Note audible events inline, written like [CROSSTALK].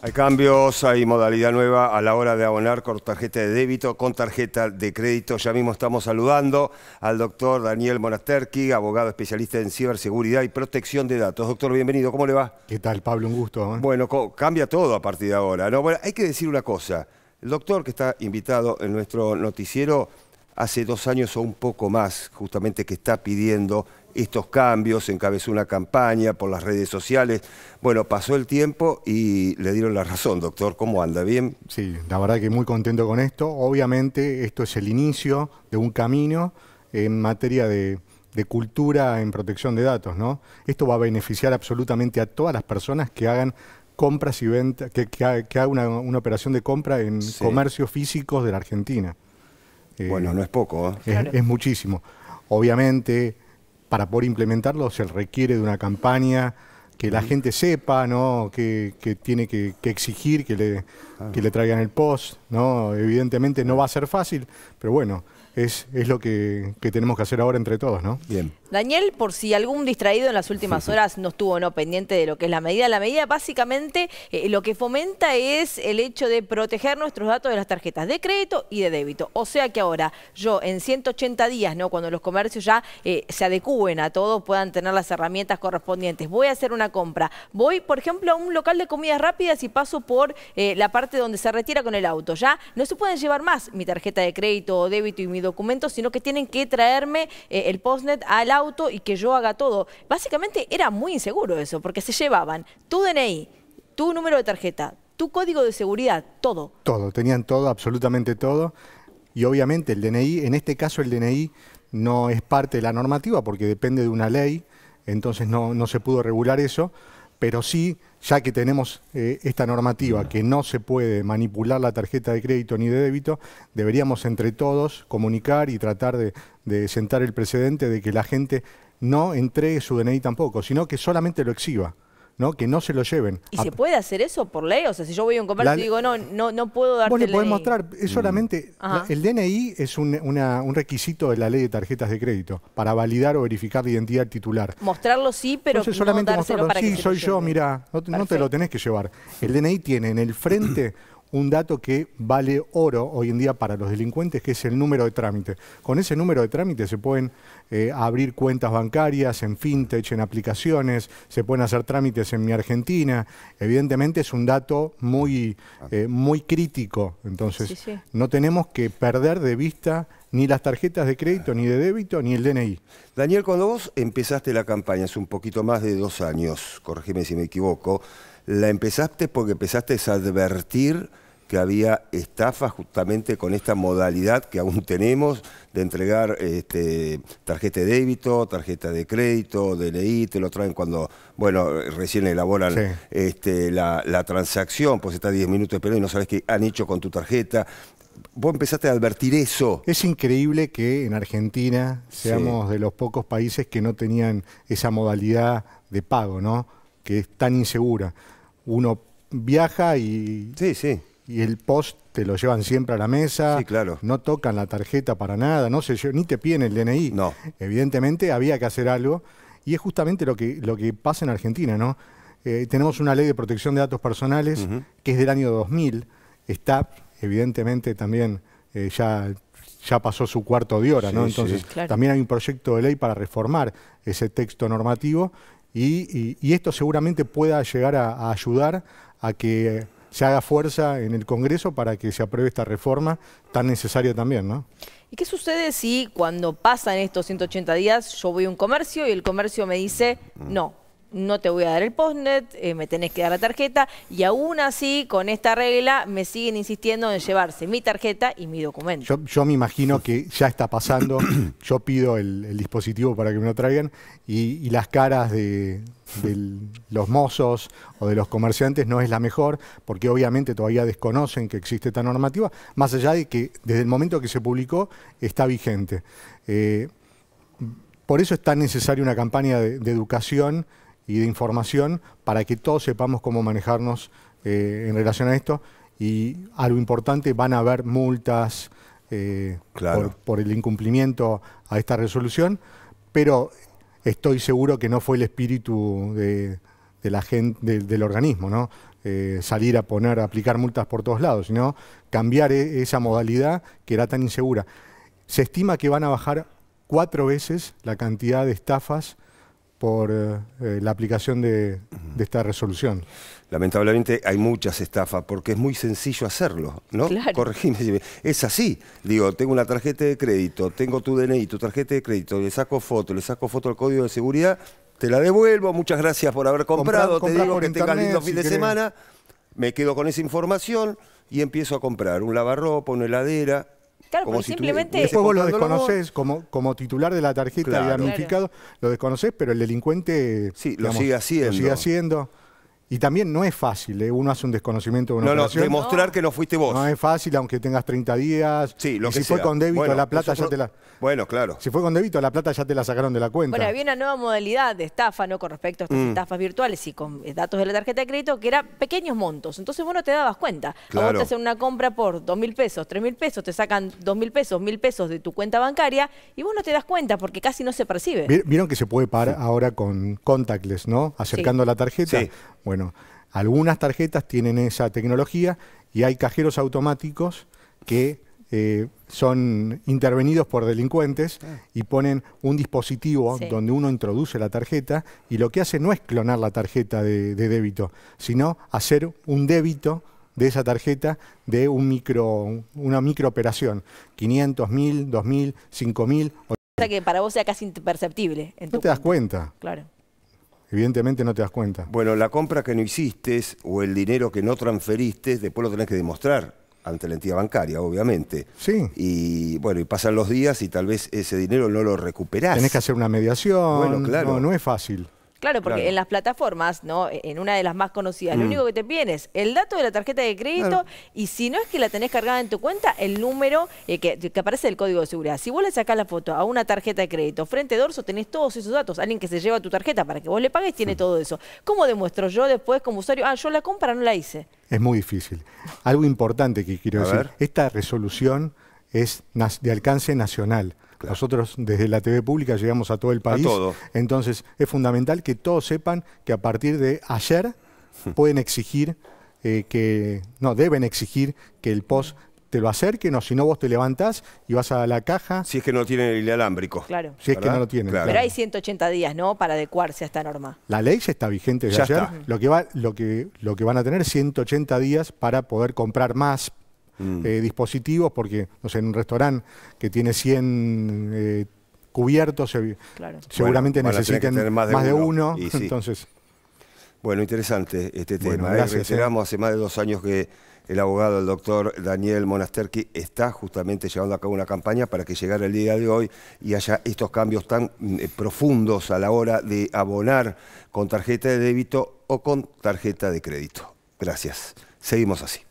Hay cambios, hay modalidad nueva a la hora de abonar con tarjeta de débito, con tarjeta de crédito. Ya mismo estamos saludando al doctor Daniel Monasterki, abogado especialista en ciberseguridad y protección de datos. Doctor, bienvenido, ¿cómo le va? ¿Qué tal, Pablo? Un gusto. ¿eh? Bueno, cambia todo a partir de ahora. ¿no? Bueno, hay que decir una cosa. El doctor que está invitado en nuestro noticiero hace dos años o un poco más, justamente que está pidiendo estos cambios, encabezó una campaña por las redes sociales. Bueno, pasó el tiempo y le dieron la razón, doctor. ¿Cómo anda? ¿Bien? Sí, la verdad que muy contento con esto. Obviamente esto es el inicio de un camino en materia de, cultura en protección de datos, ¿no? Esto va a beneficiar absolutamente a todas las personas que hagan compras y ventas, que, hagan haga una, operación de compra en comercios físicos de la Argentina. bueno, eh, no es poco, ¿eh? es muchísimo. Obviamente para poder implementarlo se requiere de una campaña que la gente sepa, ¿no? que, tiene que, que exigir, que le, que le traigan el post, ¿no? Evidentemente no va a ser fácil, pero bueno, es, es lo que, tenemos que hacer ahora entre todos, ¿no? Bien. Daniel, por si algún distraído en las últimas [LAUGHS] horas no estuvo no pendiente de lo que es la medida, la medida básicamente eh, lo que fomenta es el hecho de proteger nuestros datos de las tarjetas de crédito y de débito. O sea que ahora yo en 180 días, ¿no? Cuando los comercios ya eh, se adecúen a todos puedan tener las herramientas correspondientes. Voy a hacer una compra. Voy, por ejemplo, a un local de comidas rápidas y paso por eh, la parte donde se retira con el auto. Ya no se pueden llevar más mi tarjeta de crédito o débito y mi documento, sino que tienen que traerme eh, el postnet al auto y que yo haga todo. Básicamente era muy inseguro eso, porque se llevaban tu DNI, tu número de tarjeta, tu código de seguridad, todo. Todo, tenían todo, absolutamente todo. Y obviamente el DNI, en este caso el DNI no es parte de la normativa porque depende de una ley, entonces no, no se pudo regular eso pero sí, ya que tenemos eh, esta normativa que no se puede manipular la tarjeta de crédito ni de débito, deberíamos entre todos comunicar y tratar de, de sentar el precedente de que la gente no entregue su DNI tampoco, sino que solamente lo exhiba. Que no se lo lleven. ¿Y ah, se puede hacer eso por ley? O sea, si yo voy a un comercio y digo, no, no, no puedo darte Vos le podés mostrar, es mm. solamente, el DNI es un, requisito de la ley de tarjetas de crédito para validar o verificar la identidad del titular. Mostrarlo sí, pero no no solamente mostrarlo, para sí, soy yo, mira, no, te lo tenés que llevar. El DNI tiene en el frente [CLEARS THROAT] un dato que vale oro hoy en día para los delincuentes, que es el número de trámite. Con ese número de trámite se pueden eh, abrir cuentas bancarias en fintech, en aplicaciones, se pueden hacer trámites en mi Argentina. Evidentemente es un dato muy, ah. eh, muy crítico, entonces no tenemos que perder de vista ni las tarjetas de crédito, ni de débito, ni el DNI. Daniel, cuando vos empezaste la campaña hace un poquito más de dos años, corregime si me equivoco, la empezaste porque empezaste a advertir que había estafas justamente con esta modalidad que aún tenemos de entregar este, tarjeta de débito, tarjeta de crédito, DNI, te lo traen cuando, bueno, recién elaboran este, la, transacción, pues está 10 minutos esperando y no sabes qué han hecho con tu tarjeta. Vos empezaste a advertir eso. Es increíble que en Argentina seamos de los pocos países que no tenían esa modalidad de pago, ¿no? Que es tan insegura uno viaja y, sí, y el post te lo llevan siempre a la mesa. Sí, claro. No tocan la tarjeta para nada, no ni te piden el DNI. Evidentemente había que hacer algo. Y es justamente lo que, lo que pasa en Argentina, ¿no? Eh, tenemos una ley de protección de datos personales que es del año 2000. Está, evidentemente, también eh, ya, ya pasó su cuarto de hora, ¿no? Entonces, también hay un proyecto de ley para reformar ese texto normativo y, esto seguramente pueda llegar a, ayudar a que se haga fuerza en el Congreso para que se apruebe esta reforma tan necesaria también, ¿no? ¿Y qué sucede si cuando pasan estos 180 días yo voy a un comercio y el comercio me dice, mm. no, no te voy a dar el postnet, eh, me tenés que dar la tarjeta, y aún así, con esta regla, me siguen insistiendo en llevarse mi tarjeta y mi documento. Yo, me imagino que ya está pasando, [COUGHS] yo pido el, dispositivo para que me lo traigan, y, las caras de, los mozos o de los comerciantes no es la mejor, porque obviamente todavía desconocen que existe esta normativa, más allá de que desde el momento que se publicó está vigente. Eh, por eso es tan necesaria una campaña de, de educación y de información para que todos sepamos cómo manejarnos eh, en relación a esto. Y algo importante, van a haber multas eh, por, el incumplimiento a esta resolución, pero estoy seguro que no fue el espíritu de, la del organismo, ¿no? Eh, salir a poner, a aplicar multas por todos lados, sino cambiar e-, esa modalidad que era tan insegura. Se estima que van a bajar cuatro veces la cantidad de estafas por eh, eh, la aplicación de, esta resolución. Lamentablemente hay muchas estafas porque es muy sencillo hacerlo, ¿no? Claro. es así. Digo, tengo una tarjeta de crédito, tengo tu DNI, tu tarjeta de crédito, le saco foto, le saco foto al código de seguridad, te la devuelvo, muchas gracias por haber comprado, te digo que tenga lindo fin de semana, me quedo con esa información y empiezo a comprar un lavarropa, una heladera, Claro, como simplemente... Después vos lo desconoces como, como titular de la tarjeta claro. lo desconoces, pero el delincuente... Sí, lo sigue Lo sigue haciendo. Y también no es fácil, ¿eh? uno hace un desconocimiento de una No, no, demostrar que lo fuiste vos. No es fácil, aunque tengas 30 días. Sí, lo que si fue con débito la plata, ya te la... Bueno, claro. Si fue con débito la plata, ya te la sacaron de la cuenta. Bueno, había una nueva modalidad de estafa, ¿no? Con respecto a estas mm. estafas virtuales y con eh, datos de la tarjeta de crédito, que eran pequeños montos. Entonces vos no te dabas cuenta. Claro. Vos te hacen una compra por dos mil pesos, tres mil pesos, te sacan dos mil pesos, mil pesos de tu cuenta bancaria y vos no te das cuenta porque casi no se percibe. Vieron que se puede parar ahora con contactless, ¿no? Acercando la tarjeta. Sí. Bueno, algunas tarjetas tienen esa tecnología y hay cajeros automáticos que eh, son intervenidos por delincuentes ah. y ponen un dispositivo donde uno introduce la tarjeta y lo que hace no es clonar la tarjeta de, débito, sino hacer un débito de esa tarjeta de un micro, una microoperación, 500, 1000, 2000, 5000. O sea que para vos sea casi imperceptible. no te das cuenta. Claro evidentemente no te das cuenta. Bueno, la compra que no hiciste o el dinero que no transferiste, después lo tenés que demostrar ante la entidad bancaria, obviamente. Sí. Y bueno, y pasan los días y tal vez ese dinero no lo recuperás. Tenés que hacer una mediación. Bueno, claro. no es fácil. Claro, porque en las plataformas, ¿no? E-, en una de las más conocidas, lo mm. único que te piden es el dato de la tarjeta de crédito y si no es que la tenés cargada en tu cuenta, el número eh, que, aparece del código de seguridad. Si vos le sacás la foto a una tarjeta de crédito frente dorso, tenés todos esos datos. Alguien que se lleva tu tarjeta para que vos le pagues tiene todo eso. ¿Cómo demuestro yo después como usuario? Ah, yo la compra no la hice. Es muy difícil. Algo importante que quiero decir. Esta resolución es de alcance nacional. Nosotros desde la TV pública llegamos a todo el país. Entonces es fundamental que todos sepan que a partir de ayer hmm. pueden exigir eh, que, no, deben exigir que el post te lo acerquen o si no vos te levantás y vas a la caja. Si es que no tiene el alámbrico. Claro. Si es que no lo tienen. Pero hay 180 días, ¿no? Para adecuarse a esta norma. La ley ya está vigente desde ayer. Lo, que lo que van a tener 180 días para poder comprar más, Mm. Eh, dispositivos, porque, no en un restaurante que tiene 100 eh, cubiertos, seguramente necesiten más de uno. [LAUGHS] Entonces. Bueno, interesante este tema. ¿eh? gracias, hace más de dos años que el abogado, el doctor Daniel Monasterki, está justamente llevando a cabo una campaña para que llegara el día de hoy y haya estos cambios tan mm, profundos a la hora de abonar con tarjeta de débito o con tarjeta de crédito. Gracias. Seguimos así.